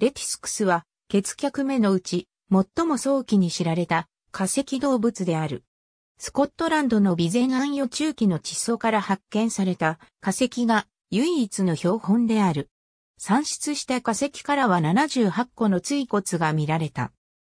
レティスクスは、血脚目のうち、最も早期に知られた化石動物である。スコットランドの備前暗予中期の地層から発見された化石が唯一の標本である。産出した化石からは78個の椎骨が見られた。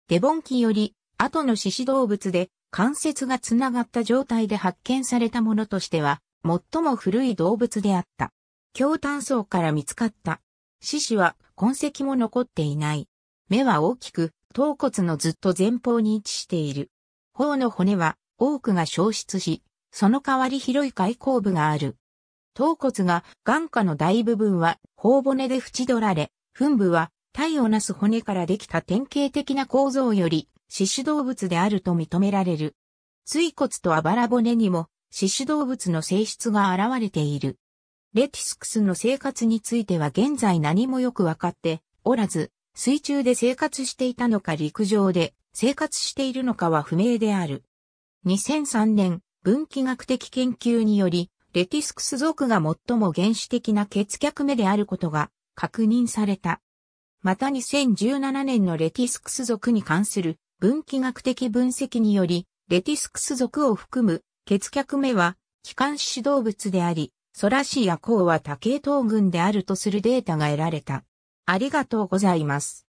デボン紀より後の獅子動物で関節がつながった状態で発見されたものとしては最も古い動物であった。強炭層から見つかった獅子は痕跡も残っていない。目は大きく、頭骨のずっと前方に位置している。頬の骨は多くが消失し、その代わり広い開口部がある。頭骨が眼下の大部分は頬骨で縁取られ、墳部は体をなす骨からできた典型的な構造より獅子動物であると認められる。椎骨とあばら骨にも獅子動物の性質が現れている。レティスクスの生活については現在何もよくわかっておらず、水中で生活していたのか陸上で生活しているのかは不明である。2003年、分岐学的研究により、レティスクス属が最も原始的な血脚目であることが確認された。また2017年のレティスクス属に関する分岐学的分析により、レティスクス属を含む血脚目は、機関指導物であり、ソラシア公は多系統群であるとするデータが得られた。ありがとうございます。